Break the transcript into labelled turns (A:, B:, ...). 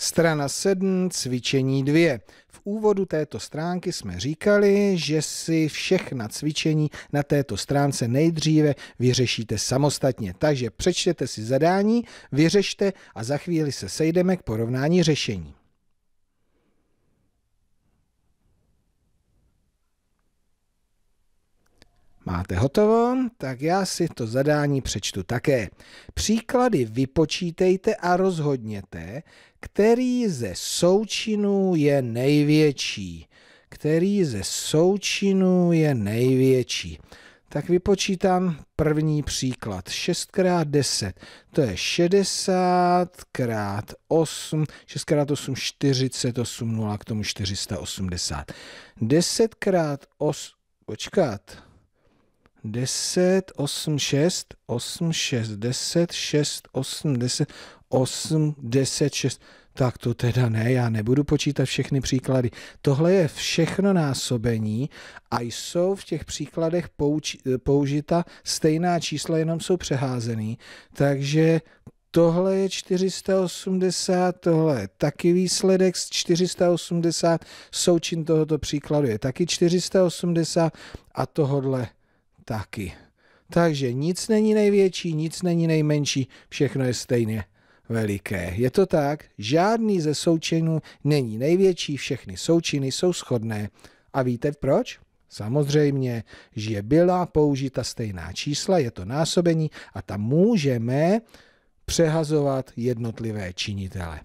A: Strana 7, cvičení 2. V úvodu této stránky jsme říkali, že si všechna cvičení na této stránce nejdříve vyřešíte samostatně. Takže přečtěte si zadání, vyřešte a za chvíli se sejdeme k porovnání řešení. Máte hotovo? Tak já si to zadání přečtu také. Příklady vypočítejte a rozhodněte, který ze součinů je největší. Který ze součinů je největší. Tak vypočítám první příklad. 6 x 10, to je 60 x 8, 6 x 8, 48, 0 k tomu 480. 10 x 8, počkat, 10, 8, 6, 8, 6, 10, 6, 8, 10, 8, 10, 6. Tak to teda ne, já nebudu počítat všechny příklady. Tohle je všechno násobení a jsou v těch příkladech pouči, použita stejná čísla, jenom jsou přeházený. Takže tohle je 480, tohle je taky výsledek z 480, součin tohoto příkladu je taky 480 a tohle taky. Takže nic není největší, nic není nejmenší, všechno je stejně veliké. Je to tak? Žádný ze součinů není největší, všechny součiny jsou shodné. A víte proč? Samozřejmě, že byla použita stejná čísla, je to násobení a tam můžeme přehazovat jednotlivé činitele.